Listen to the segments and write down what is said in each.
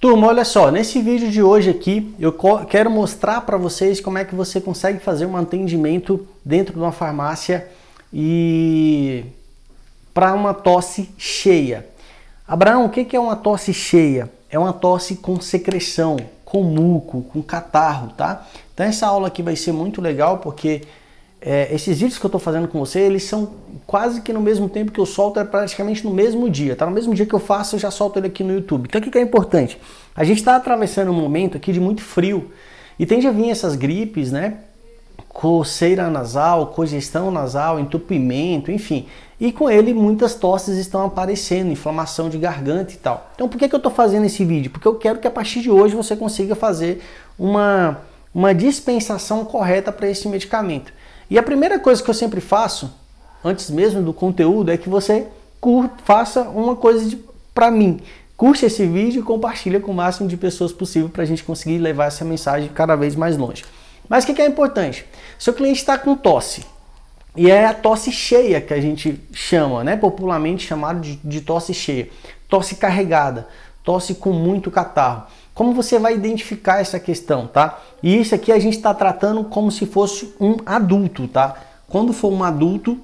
Turma, olha só, nesse vídeo de hoje aqui eu quero mostrar para vocês como é que você consegue fazer um atendimento dentro de uma farmácia e para uma tosse cheia. Abraão, o que é uma tosse cheia? É uma tosse com secreção, com muco, com catarro, tá? Então essa aula aqui vai ser muito legal porque é, esses vídeos que eu estou fazendo com você, eles são quase que no mesmo tempo que eu solto, é praticamente no mesmo dia, tá? No mesmo dia que eu faço, eu já solto ele aqui no YouTube. Então o que, que é importante? A gente está atravessando um momento aqui de muito frio e tende a vir essas gripes, né? Coceira nasal, congestão nasal, entupimento, enfim. E com ele muitas tosses estão aparecendo, inflamação de garganta e tal. Então por que, que eu estou fazendo esse vídeo? Porque eu quero que a partir de hoje você consiga fazer uma, uma dispensação correta para esse medicamento. E a primeira coisa que eu sempre faço, antes mesmo do conteúdo, é que você faça uma coisa para mim. Curte esse vídeo e compartilha com o máximo de pessoas possível para a gente conseguir levar essa mensagem cada vez mais longe. Mas o que, que é importante? Seu cliente está com tosse, e é a tosse cheia que a gente chama, né? Popularmente chamado de, de, tosse cheia, tosse carregada, tosse com muito catarro. Como você vai identificar essa questão, tá? E isso aqui a gente está tratando como se fosse um adulto, tá? Quando for um adulto,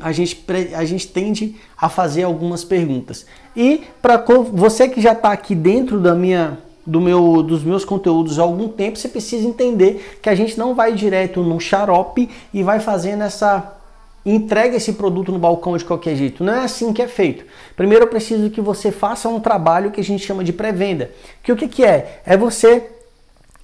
a gente, a gente tende a fazer algumas perguntas. E para você que já está aqui dentro da minha do meu, dos meus conteúdos há algum tempo, você precisa entender que a gente não vai direto no xarope e vai fazendo essa entrega esse produto no balcão de qualquer jeito. Não é assim que é feito. Primeiro eu preciso que você faça um trabalho que a gente chama de pré-venda. Que o que, que é? É você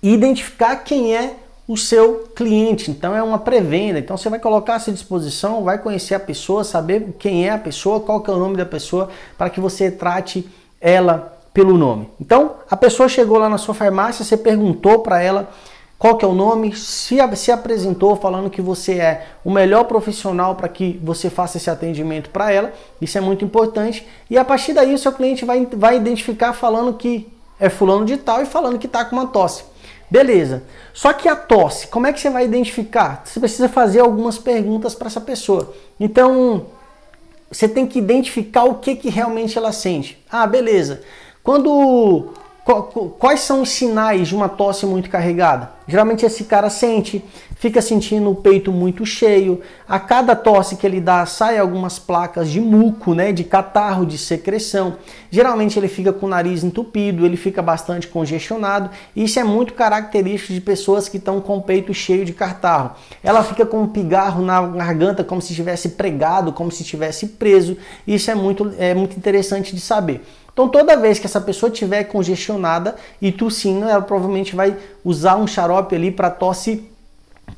identificar quem é o seu cliente. Então é uma pré-venda. Então você vai colocar à sua disposição, vai conhecer a pessoa, saber quem é a pessoa, qual que é o nome da pessoa, para que você trate ela pelo nome. Então a pessoa chegou lá na sua farmácia, você perguntou para ela qual que é o nome, se, se apresentou falando que você é o melhor profissional para que você faça esse atendimento para ela, isso é muito importante. E a partir daí o seu cliente vai, vai identificar falando que é fulano de tal e falando que está com uma tosse. Beleza. Só que a tosse, como é que você vai identificar? Você precisa fazer algumas perguntas para essa pessoa. Então, você tem que identificar o que, que realmente ela sente. Ah, beleza. Quando Quais são os sinais de uma tosse muito carregada? Geralmente esse cara sente, fica sentindo o peito muito cheio. A cada tosse que ele dá, sai algumas placas de muco, né, de catarro, de secreção. Geralmente ele fica com o nariz entupido, ele fica bastante congestionado. Isso é muito característico de pessoas que estão com o peito cheio de catarro. Ela fica com um pigarro na garganta como se estivesse pregado, como se estivesse preso. Isso é muito é muito interessante de saber. Então toda vez que essa pessoa tiver congestionada e tossindo, né, ela provavelmente vai usar um xarope ali para tosse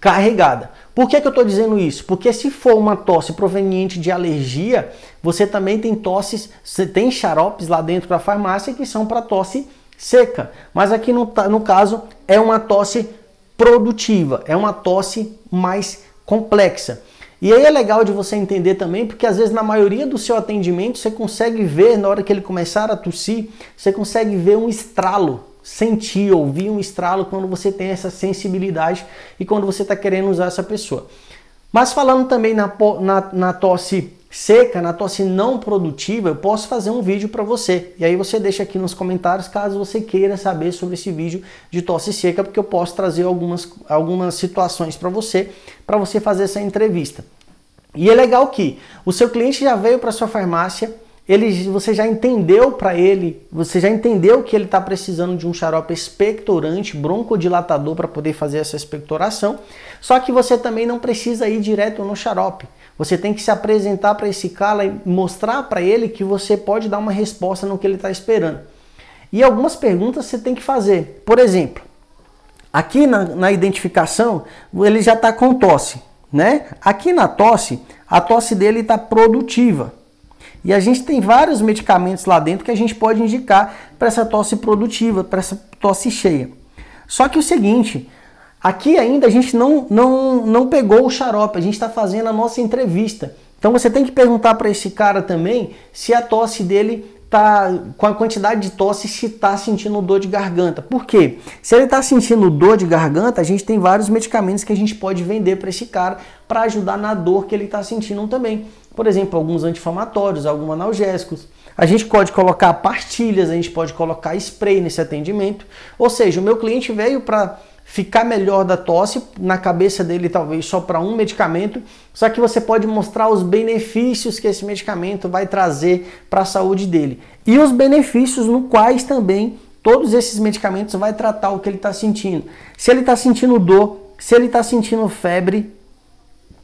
carregada. Por que, que eu estou dizendo isso? Porque se for uma tosse proveniente de alergia, você também tem tosses, você tem xaropes lá dentro da farmácia que são para tosse seca. Mas aqui no, no caso é uma tosse produtiva, é uma tosse mais complexa. E aí é legal de você entender também, porque às vezes na maioria do seu atendimento você consegue ver, na hora que ele começar a tossir, você consegue ver um estralo, sentir, ouvir um estralo quando você tem essa sensibilidade e quando você está querendo usar essa pessoa. Mas falando também na, na, na tosse seca, na tosse não produtiva, eu posso fazer um vídeo para você. E aí você deixa aqui nos comentários caso você queira saber sobre esse vídeo de tosse seca, porque eu posso trazer algumas, algumas situações para você, para você fazer essa entrevista. E é legal que o seu cliente já veio para sua farmácia, ele, você já entendeu para ele, você já entendeu que ele está precisando de um xarope expectorante, broncodilatador para poder fazer essa expectoração. Só que você também não precisa ir direto no xarope. Você tem que se apresentar para esse cara e mostrar para ele que você pode dar uma resposta no que ele está esperando. E algumas perguntas você tem que fazer. Por exemplo, aqui na, na identificação ele já está com tosse, né? Aqui na tosse, a tosse dele está produtiva. E a gente tem vários medicamentos lá dentro que a gente pode indicar para essa tosse produtiva, para essa tosse cheia. Só que o seguinte, Aqui ainda a gente não, não, não pegou o xarope, a gente está fazendo a nossa entrevista. Então você tem que perguntar para esse cara também se a tosse dele tá com a quantidade de tosse se está sentindo dor de garganta. Por quê? Se ele está sentindo dor de garganta, a gente tem vários medicamentos que a gente pode vender para esse cara para ajudar na dor que ele está sentindo também. Por exemplo, alguns anti-inflamatórios, alguns analgésicos. A gente pode colocar pastilhas, a gente pode colocar spray nesse atendimento. Ou seja, o meu cliente veio para ficar melhor da tosse, na cabeça dele talvez só para um medicamento, só que você pode mostrar os benefícios que esse medicamento vai trazer para a saúde dele e os benefícios no quais também todos esses medicamentos vai tratar o que ele está sentindo. Se ele está sentindo dor, se ele está sentindo febre,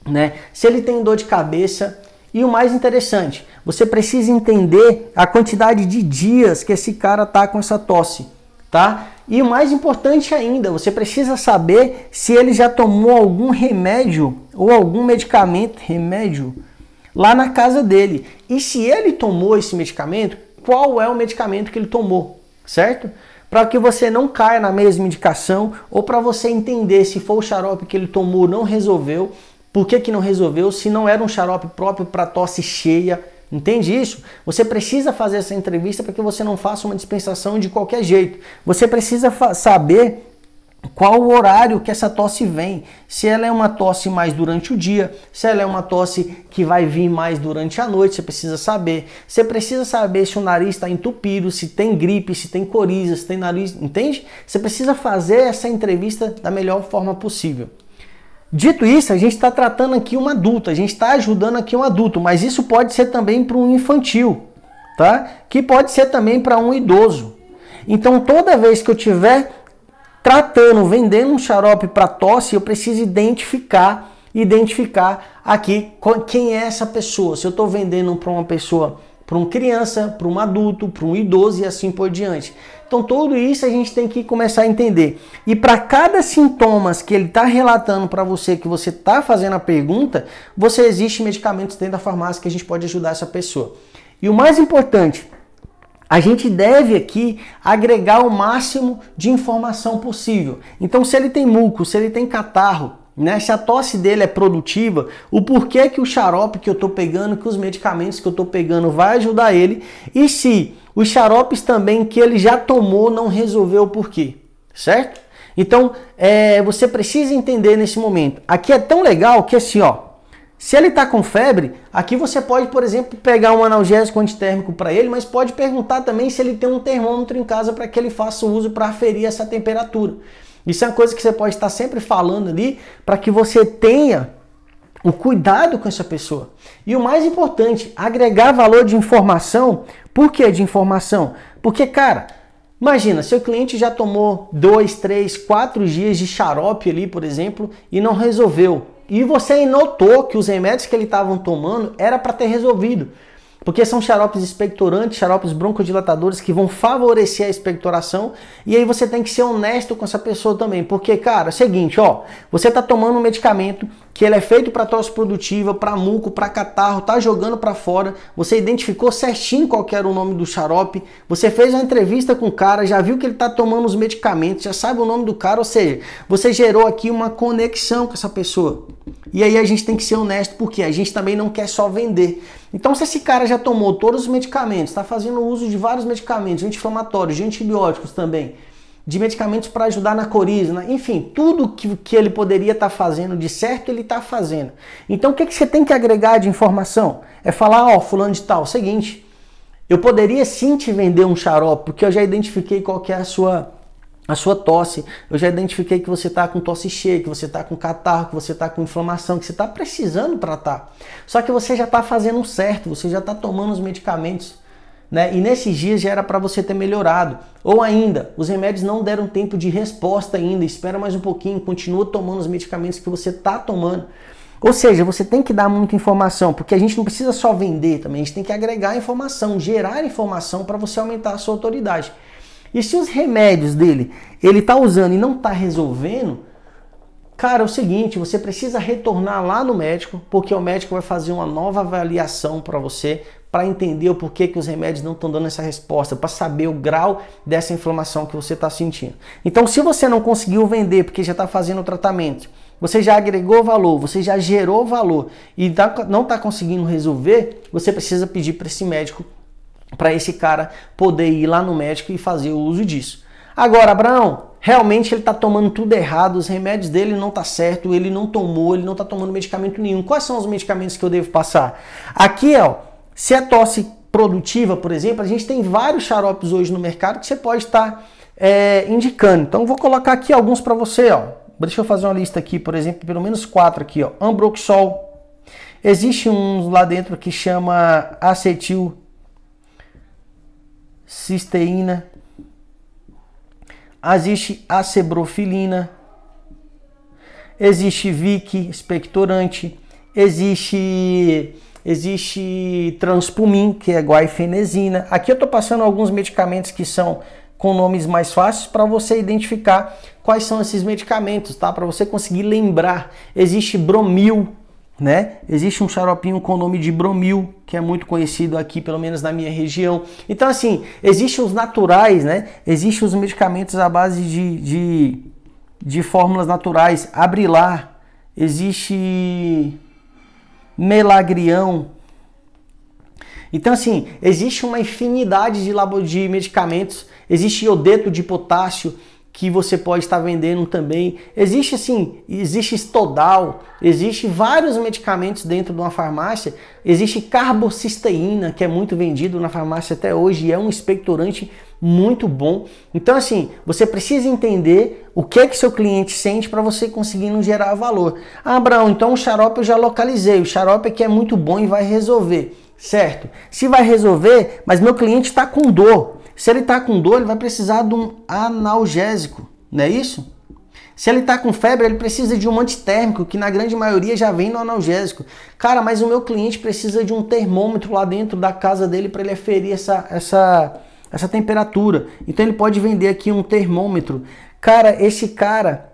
né? Se ele tem dor de cabeça, e o mais interessante, você precisa entender a quantidade de dias que esse cara está com essa tosse tá? E o mais importante ainda, você precisa saber se ele já tomou algum remédio ou algum medicamento, remédio, lá na casa dele. E se ele tomou esse medicamento, qual é o medicamento que ele tomou, certo? Para que você não caia na mesma indicação ou para você entender se foi o xarope que ele tomou não resolveu, por que, que não resolveu, se não era um xarope próprio para tosse cheia, Entende isso? Você precisa fazer essa entrevista para que você não faça uma dispensação de qualquer jeito. Você precisa saber qual o horário que essa tosse vem. Se ela é uma tosse mais durante o dia, se ela é uma tosse que vai vir mais durante a noite, você precisa saber. Você precisa saber se o nariz está entupido, se tem gripe, se tem coriza, se tem nariz, entende? Você precisa fazer essa entrevista da melhor forma possível. Dito isso, a gente está tratando aqui um adulto, a gente está ajudando aqui um adulto, mas isso pode ser também para um infantil, tá? Que pode ser também para um idoso. Então, toda vez que eu tiver tratando, vendendo um xarope para tosse, eu preciso identificar, identificar aqui quem é essa pessoa. Se eu estou vendendo para uma pessoa para uma criança, para um adulto, para um idoso e assim por diante. Então tudo isso a gente tem que começar a entender. E para cada sintomas que ele está relatando para você, que você está fazendo a pergunta, você existe medicamentos dentro da farmácia que a gente pode ajudar essa pessoa. E o mais importante, a gente deve aqui agregar o máximo de informação possível. Então, se ele tem muco, se ele tem catarro, né? Se a tosse dele é produtiva, o porquê que o xarope que eu estou pegando, que os medicamentos que eu estou pegando vai ajudar ele e se os xaropes também que ele já tomou não resolveu o porquê, certo? Então é, você precisa entender nesse momento. Aqui é tão legal que assim, ó, se ele está com febre, aqui você pode, por exemplo, pegar um analgésico antitérmico para ele, mas pode perguntar também se ele tem um termômetro em casa para que ele faça o uso para aferir essa temperatura. Isso é uma coisa que você pode estar sempre falando ali para que você tenha o cuidado com essa pessoa. E o mais importante, agregar valor de informação. Por que de informação? Porque, cara, imagina, seu cliente já tomou dois, três, quatro dias de xarope ali, por exemplo, e não resolveu. E você notou que os remédios que ele estavam tomando era para ter resolvido. Porque são xaropes expectorantes, xaropes broncodilatadores que vão favorecer a expectoração. E aí você tem que ser honesto com essa pessoa também. Porque, cara, é seguinte, ó, você tá tomando um medicamento que ele é feito para tosse produtiva, para muco, para catarro, tá jogando para fora. Você identificou certinho qual era o nome do xarope, você fez uma entrevista com o cara, já viu que ele tá tomando os medicamentos, já sabe o nome do cara, ou seja, você gerou aqui uma conexão com essa pessoa. E aí a gente tem que ser honesto, porque a gente também não quer só vender. Então, se esse cara já tomou todos os medicamentos, está fazendo uso de vários medicamentos, anti-inflamatórios, de antibióticos também, de medicamentos para ajudar na corisna, enfim, tudo que, que ele poderia estar tá fazendo de certo, ele está fazendo. Então, o que, que você tem que agregar de informação? É falar, ó, fulano de tal, seguinte, eu poderia sim te vender um xarope, porque eu já identifiquei qual que é a sua a sua tosse. Eu já identifiquei que você está com tosse cheia, que você está com catarro, que você está com inflamação, que você está precisando tratar. Só que você já está fazendo certo, você já está tomando os medicamentos. Né? E nesses dias já era para você ter melhorado. Ou ainda, os remédios não deram tempo de resposta ainda, espera mais um pouquinho, continua tomando os medicamentos que você está tomando. Ou seja, você tem que dar muita informação, porque a gente não precisa só vender também, a gente tem que agregar informação, gerar informação para você aumentar a sua autoridade. E se os remédios dele ele tá usando e não tá resolvendo, cara, é o seguinte, você precisa retornar lá no médico, porque o médico vai fazer uma nova avaliação para você, para entender o porquê que os remédios não estão dando essa resposta, para saber o grau dessa inflamação que você está sentindo. Então, se você não conseguiu vender porque já está fazendo o tratamento, você já agregou valor, você já gerou valor e tá, não está conseguindo resolver, você precisa pedir para esse médico para esse cara poder ir lá no médico e fazer o uso disso. Agora, Abraão, realmente ele está tomando tudo errado, os remédios dele não tá certo, ele não tomou, ele não está tomando medicamento nenhum. Quais são os medicamentos que eu devo passar? Aqui, ó, se é tosse produtiva, por exemplo, a gente tem vários xaropes hoje no mercado que você pode estar tá, é, indicando. Então, vou colocar aqui alguns para você, ó. Deixa eu fazer uma lista aqui, por exemplo, pelo menos quatro aqui, ó. Ambroxol. Existe uns lá dentro que chama acetil cisteína, existe acebrofilina, existe VIC, expectorante, existe existe transpumin, que é guaifenesina. Aqui eu estou passando alguns medicamentos que são com nomes mais fáceis para você identificar quais são esses medicamentos, tá? Para você conseguir lembrar. Existe bromil, né? Existe um xaropinho com o nome de bromil, que é muito conhecido aqui, pelo menos na minha região. Então, assim, existem os naturais, né? Existem os medicamentos à base de, de, de fórmulas naturais. Abrilar, existe melagrião. Então, assim, existe uma infinidade de, de medicamentos. Existe iodeto de potássio que você pode estar vendendo também. Existe assim existe estodal, existe vários medicamentos dentro de uma farmácia, existe carbocisteína, que é muito vendido na farmácia até hoje e é um expectorante muito bom. Então assim, você precisa entender o que é que seu cliente sente para você não gerar valor. Ah, Abraão, então o xarope eu já localizei, o xarope aqui é muito bom e vai resolver. Certo? Se vai resolver, mas meu cliente está com dor. Se ele está com dor, ele vai precisar de um analgésico, não é isso? Se ele está com febre, ele precisa de um antitérmico, que na grande maioria já vem no analgésico. Cara, mas o meu cliente precisa de um termômetro lá dentro da casa dele para ele aferir essa, essa, essa temperatura. Então ele pode vender aqui um termômetro. Cara, esse cara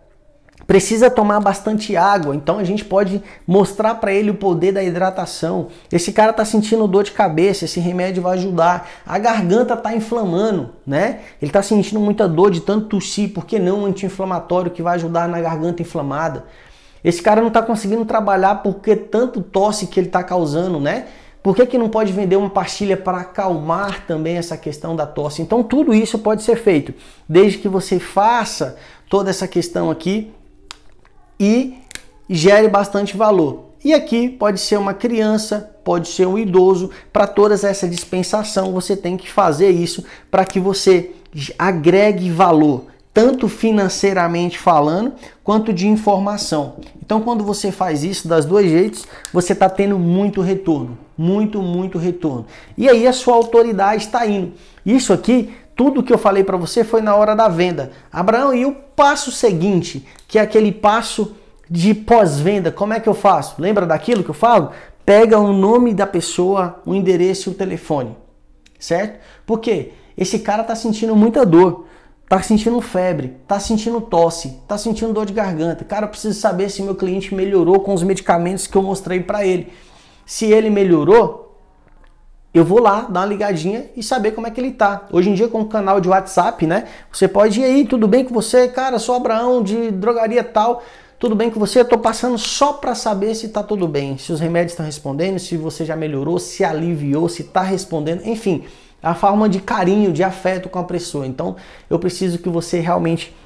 precisa tomar bastante água, então a gente pode mostrar para ele o poder da hidratação. Esse cara tá sentindo dor de cabeça, esse remédio vai ajudar. A garganta tá inflamando, né? Ele tá sentindo muita dor de tanto tossir, por que não um anti-inflamatório que vai ajudar na garganta inflamada? Esse cara não tá conseguindo trabalhar porque tanto tosse que ele tá causando, né? Por que, que não pode vender uma pastilha para acalmar também essa questão da tosse? Então, tudo isso pode ser feito, desde que você faça toda essa questão aqui e gere bastante valor. E aqui pode ser uma criança, pode ser um idoso, para todas essa dispensação você tem que fazer isso para que você agregue valor, tanto financeiramente falando, quanto de informação. Então, quando você faz isso das duas jeitos, você está tendo muito retorno, muito, muito retorno. E aí a sua autoridade está indo. Isso aqui tudo que eu falei para você foi na hora da venda. Abraão, e o passo seguinte, que é aquele passo de pós-venda, como é que eu faço? Lembra daquilo que eu falo? Pega o nome da pessoa, o endereço e o telefone, certo? Porque esse cara tá sentindo muita dor tá sentindo febre, tá sentindo tosse, tá sentindo dor de garganta. Cara, eu preciso saber se meu cliente melhorou com os medicamentos que eu mostrei para ele. Se ele melhorou, eu vou lá dar uma ligadinha e saber como é que ele tá. Hoje em dia, com o canal de WhatsApp, né? Você pode ir aí, tudo bem com você? Cara, sou Abraão de drogaria tal. Tudo bem com você? Eu tô passando só para saber se tá tudo bem, se os remédios estão respondendo, se você já melhorou, se aliviou, se tá respondendo, enfim, a forma de carinho, de afeto com a pessoa. Então, eu preciso que você realmente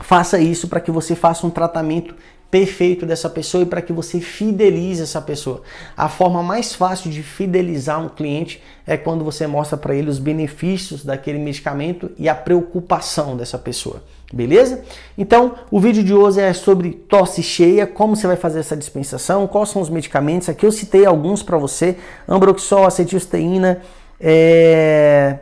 faça isso para que você faça um tratamento perfeito dessa pessoa e para que você fidelize essa pessoa. A forma mais fácil de fidelizar um cliente é quando você mostra para ele os benefícios daquele medicamento e a preocupação dessa pessoa, beleza? Então, o vídeo de hoje é sobre tosse cheia, como você vai fazer essa dispensação, quais são os medicamentos. Aqui eu citei alguns para você: ambroxol, acetilsteína, é...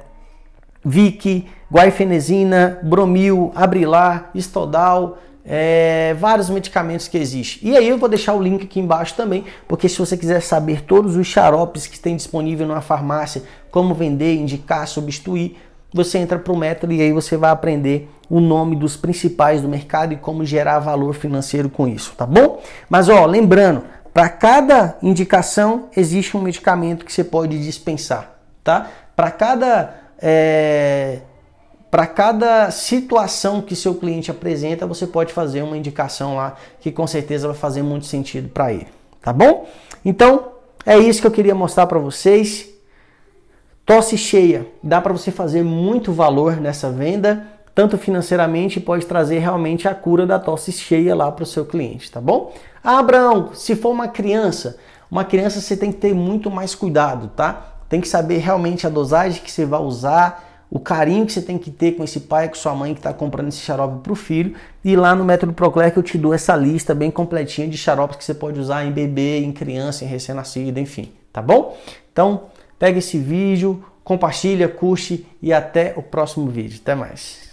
Vic, guaifenesina, bromil, abrilar, estodal é, vários medicamentos que existem. E aí eu vou deixar o link aqui embaixo também, porque se você quiser saber todos os xaropes que tem disponível na farmácia, como vender, indicar, substituir, você entra para o método e aí você vai aprender o nome dos principais do mercado e como gerar valor financeiro com isso, tá bom? Mas ó, lembrando, para cada indicação existe um medicamento que você pode dispensar, tá? Para cada é para cada situação que seu cliente apresenta, você pode fazer uma indicação lá que com certeza vai fazer muito sentido para ele, tá bom? Então, é isso que eu queria mostrar para vocês. Tosse cheia, dá para você fazer muito valor nessa venda, tanto financeiramente pode trazer realmente a cura da tosse cheia lá para o seu cliente, tá bom? Ah, Abraão, se for uma criança, uma criança você tem que ter muito mais cuidado, tá? Tem que saber realmente a dosagem que você vai usar, o carinho que você tem que ter com esse pai, com sua mãe que está comprando esse xarope para o filho. E lá no Método Proclerc eu te dou essa lista bem completinha de xaropes que você pode usar em bebê, em criança, em recém-nascido, enfim, tá bom? Então, pega esse vídeo, compartilha, curte e até o próximo vídeo. Até mais.